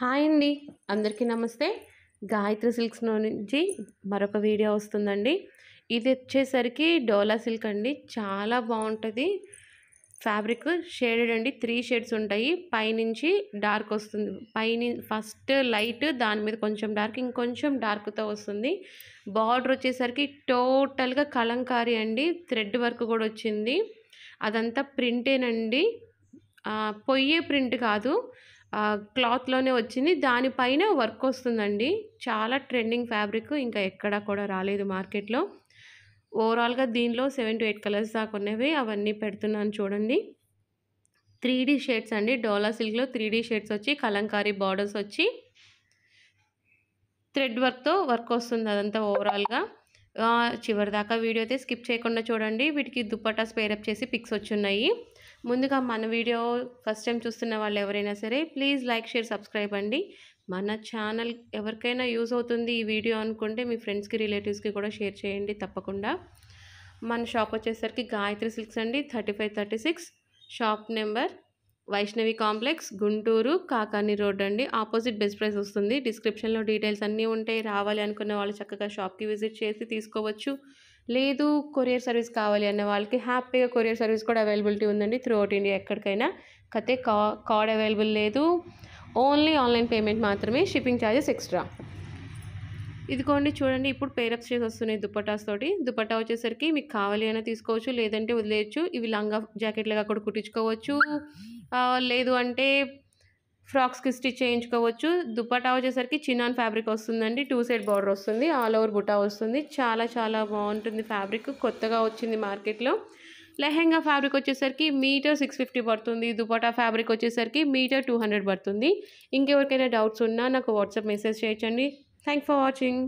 hi అండి అందరికీ నమస్తే గాయత్రి సిల్క్స్ నుంచి మరొక వీడియో వస్తుందండి ఇది వచ్చేసరికి డోలా సిల్క్ అండి చాలా బాగుంటుంది ఫ్యాబ్రిక్ షేడెడ్ అండి త్రీ షేడ్స్ ఉంటాయి పైనుంచి డార్క్ వస్తుంది పైన ఫస్ట్ లైట్ దాని మీద కొంచెం డార్క్ ఇంకొంచెం డార్క్తో వస్తుంది బార్డర్ వచ్చేసరికి టోటల్గా కలంకారీ అండి థ్రెడ్ వర్క్ కూడా వచ్చింది అదంతా ప్రింటేనండి పొయ్యే ప్రింట్ కాదు క్లాత్లోనే వచ్చింది దానిపైన వర్క్ వస్తుందండి చాలా ట్రెండింగ్ ఫ్యాబ్రిక్ ఇంకా ఎక్కడా కూడా రాలేదు మార్కెట్లో ఓవరాల్గా దీనిలో సెవెన్ టు ఎయిట్ కలర్స్ దాకా ఉన్నవి అవన్నీ పెడుతున్నాను చూడండి త్రీ డీ షేడ్స్ అండి డోలా సిల్క్లో త్రీ డీ షేడ్స్ వచ్చి కలంకారీ బార్డర్స్ వచ్చి థ్రెడ్ వర్క్తో వర్క్ వస్తుంది అదంతా ఓవరాల్గా చివరిదాకా వీడియో అయితే స్కిప్ చేయకుండా చూడండి వీటికి దుప్పటా స్పేరప్ చేసి పిక్స్ వచ్చి ఉన్నాయి ముందుగా మన వీడియో ఫస్ట్ టైం చూస్తున్న వాళ్ళు ఎవరైనా సరే ప్లీజ్ లైక్ షేర్ సబ్స్క్రైబ్ అండి మన ఛానల్ ఎవరికైనా యూజ్ అవుతుంది ఈ వీడియో అనుకుంటే మీ ఫ్రెండ్స్కి రిలేటివ్స్కి కూడా షేర్ చేయండి తప్పకుండా మన షాప్ వచ్చేసరికి గాయత్రి సిల్క్స్ అండి thirty five thirty six shop number Vaishnavi complex Guntur Kakani road అండి ఆపోజిట్ బెస్ట్ ప్రైస్ వస్తుంది డిస్క్రిప్షన్లో డీటెయిల్స్ అన్నీ ఉంటాయి రావాలి అనుకున్న వాళ్ళు చక్కగా షాప్కి విజిట్ చేసి తీసుకోవచ్చు లేదు కొరియర్ సర్వీస్ కావాలి అన్న వాళ్ళకి హ్యాపీగా కొరియర్ సర్వీస్ కూడా అవైలబిలిటీ ఉందండి త్రూ అవుట్ ఇండియా ఎక్కడికైనా కతే కా కార్డ్ అవైలబుల్ లేదు ఓన్లీ ఆన్లైన్ పేమెంట్ మాత్రమే షిప్పింగ్ ఛార్జెస్ ఎక్స్ట్రా ఇదిగోండి చూడండి ఇప్పుడు పేరప్స్ చేసి వస్తున్నాయి దుపటాస్ తోటి దుపటా వచ్చేసరికి మీకు కావాలి అయినా తీసుకోవచ్చు లేదంటే వదిలేయచ్చు ఇవి లంగా జాకెట్లుగా కూడా కుట్టించుకోవచ్చు లేదు అంటే ఫ్రాక్స్కి స్టిచ్ చేయించుకోవచ్చు దుపట్టా వచ్చేసరికి చిన్నాన్ ఫ్యాబ్రిక్ వస్తుందండి టూ సైడ్ బార్డర్ వస్తుంది ఆల్ ఓవర్ బుటా వస్తుంది చాలా చాలా బాగుంటుంది ఫ్యాబ్రిక్ కొత్తగా వచ్చింది మార్కెట్లో లెహెంగా ఫ్యాబ్రిక్ వచ్చేసరికి మీటర్ సిక్స్ ఫిఫ్టీ పడుతుంది దుపటా ఫ్యాబ్రిక్ వచ్చేసరికి మీటర్ టూ హండ్రెడ్ పడుతుంది ఇంకెవరికైనా డౌట్స్ ఉన్నా నాకు వాట్సాప్ మెసేజ్ చేయొచ్చండి థ్యాంక్ ఫర్ వాచింగ్